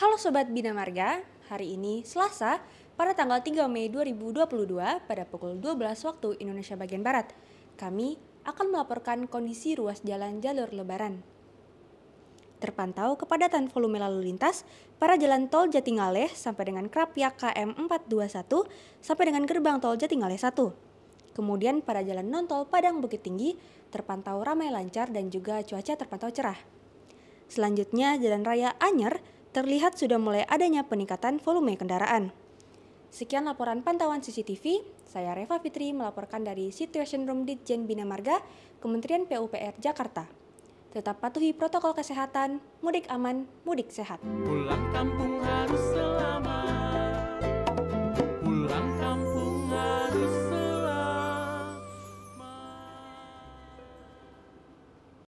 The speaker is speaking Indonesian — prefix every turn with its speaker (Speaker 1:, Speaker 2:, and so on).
Speaker 1: Halo Sobat Bina Marga, hari ini Selasa pada tanggal 3 Mei 2022 pada pukul 12 waktu Indonesia bagian Barat. Kami akan melaporkan kondisi ruas jalan jalur lebaran. Terpantau kepadatan volume lalu lintas pada jalan tol Jatingaleh sampai dengan Krapyak KM 421 sampai dengan gerbang tol Jatingaleh 1. Kemudian pada jalan non-tol Padang Bukit Tinggi terpantau ramai lancar dan juga cuaca terpantau cerah. Selanjutnya, Jalan Raya Anyer terlihat sudah mulai adanya peningkatan volume kendaraan. Sekian laporan pantauan CCTV, saya Reva Fitri melaporkan dari Situation Room Ditjen Bina Marga, Kementerian PUPR Jakarta. Tetap patuhi protokol kesehatan, mudik aman, mudik sehat. Pulang kampung harus selalu...